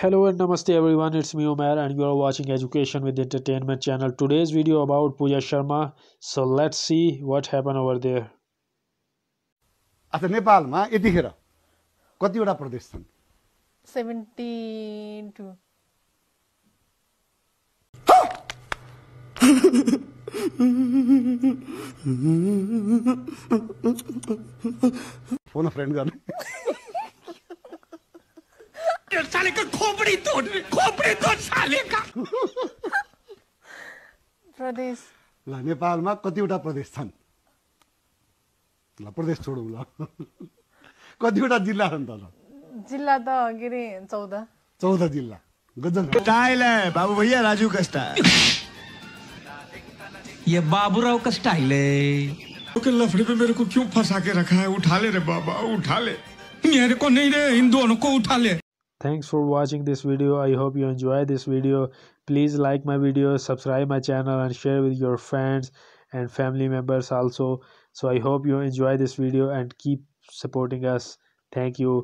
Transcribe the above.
hello and namaste everyone it's me Omer and you are watching education with entertainment channel today's video about Pooja Sharma so let's see what happened over there अच्छा नेपालमा यतिखेर कतिवटा प्रदेश छन् 72 a friend, गर्ने साले का खोपड़ी तोड़ खोपड़ी तोड़ साले का प्रदेश ला नेपाल ल कति वटा प्रदेश छन् ल प्रदेश छोडौँ ल वटा जिल्ला छन् त ल जिल्ला त गिरी 14 14 चौध जिल्ला गजब स्टाइल है बाबू भैया राजू का स्टाइल ये बाबूराव का स्टाइल है के लफड़े पे मेरे को क्यों फंसा के रखा है उठा ले रे बाबा उठा ले मेरे को नहीं रे इन दोनों को उठा ले thanks for watching this video i hope you enjoy this video please like my video subscribe my channel and share with your friends and family members also so i hope you enjoy this video and keep supporting us thank you